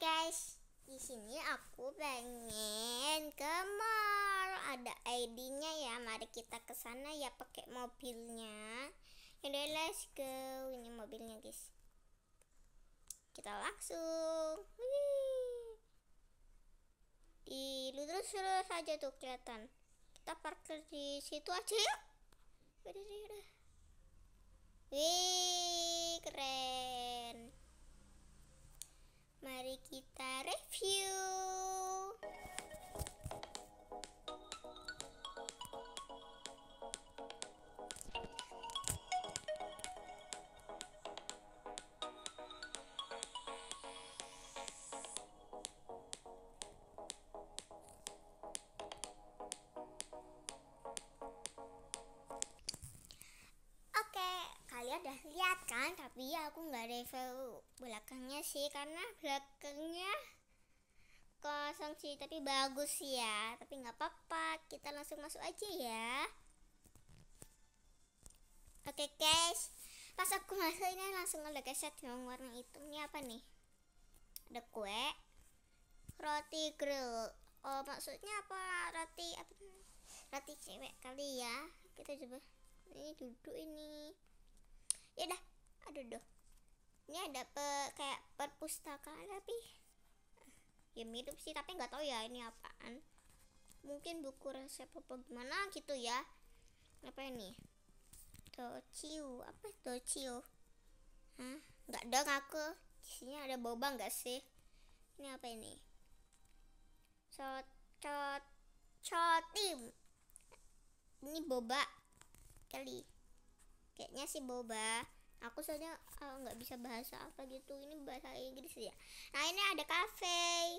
guys, di sini aku pengen ke mall. Ada ID-nya ya. Mari kita ke sana ya pakai mobilnya. Yaudah let's go. Ini mobilnya guys. Kita langsung. Di lurus lurus aja tuh kelihatan. Kita parkir di situ aja yuk. Wih, keren. Nikita. kan tapi ya aku nggak review belakangnya sih karena belakangnya kosong sih tapi bagus ya tapi nggak apa-apa kita langsung masuk aja ya oke okay, guys pas aku masuk ini langsung ada keset yang warna hitam ini apa nih ada kue roti grill oh maksudnya apa roti apa roti cewek kali ya kita coba ini duduk ini ya dah aduh duh ini ada pe, kayak perpustakaan tapi ya mirip sih tapi nggak tahu ya ini apaan mungkin buku resep apa gimana gitu ya apa ini tociu apa tociu Hah? nggak dong aku sini ada boba nggak sih ini apa ini cot cot cotim ini boba kali kayaknya sih boba aku soalnya eh, nggak uh, bisa bahasa apa gitu ini bahasa Inggris ya nah ini ada cafe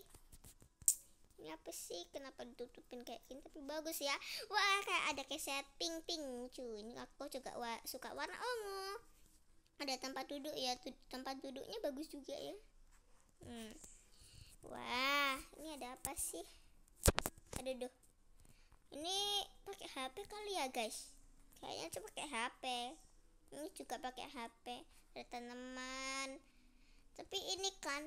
ini apa sih kenapa ditutupin kayak ini tapi bagus ya wah kayak ada keset pink pink lucu ini aku juga wah suka warna ungu ada tempat duduk ya tu tempat duduknya bagus juga ya hmm. wah ini ada apa sih ada duh ini pakai HP kali ya guys kayaknya cuma pakai HP ini juga pakai HP ada tanaman tapi ini kan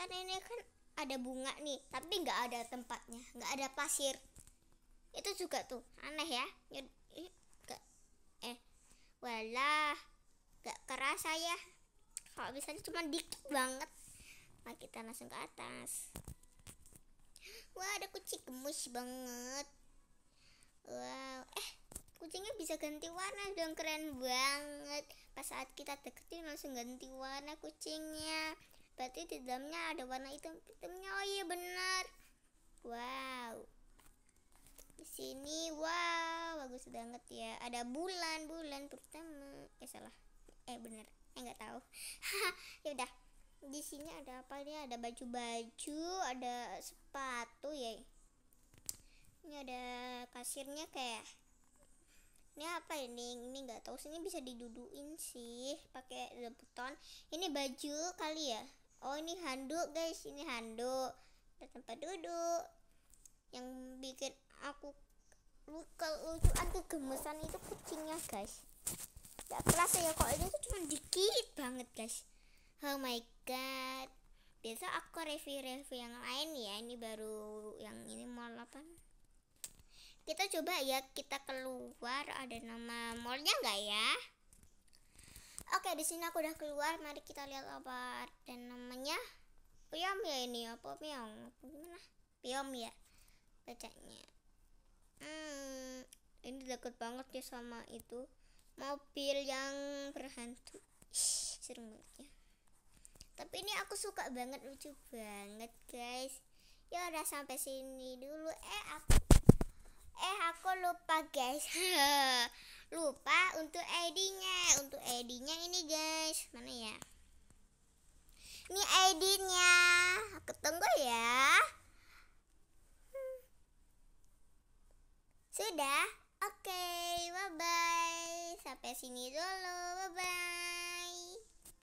kan ini kan ada bunga nih tapi nggak ada tempatnya nggak ada pasir itu juga tuh aneh ya nggak eh walah nggak kerasa ya kalau misalnya cuma dikit banget nah kita langsung ke atas wah ada kucing gemes banget wow eh kucingnya bisa ganti warna dong keren banget pas saat kita deketin langsung ganti warna kucingnya berarti di dalamnya ada warna hitam hitamnya oh iya benar wow di sini wow bagus banget ya ada bulan bulan pertama eh salah eh benar eh nggak tahu ya udah di sini ada apa nih ada baju-baju ada sepatu ya ini ada kasirnya kayak ini apa ini ini nggak tahu sih ini bisa diduduin sih pakai lebuton ini baju kali ya oh ini handuk guys ini handuk ada tempat duduk yang bikin aku luka lucuan gemesan itu kucingnya guys gak kerasa ya kalau tuh cuma dikit banget guys oh my god biasa aku review-review yang lain ya ini baru yang ini mau apa kita coba ya kita keluar ada nama mallnya nggak ya oke di sini aku udah keluar mari kita lihat apa dan namanya piom ya ini apa piom apa gimana piom ya bacanya hmm ini deket banget ya sama itu mobil yang berhantu seru banget ya tapi ini aku suka banget lucu banget guys ya udah sampai sini dulu eh aku eh aku lupa guys lupa untuk ID-nya untuk ID-nya ini guys mana ya ini ID-nya aku tunggu ya sudah oke okay, bye bye sampai sini dulu bye bye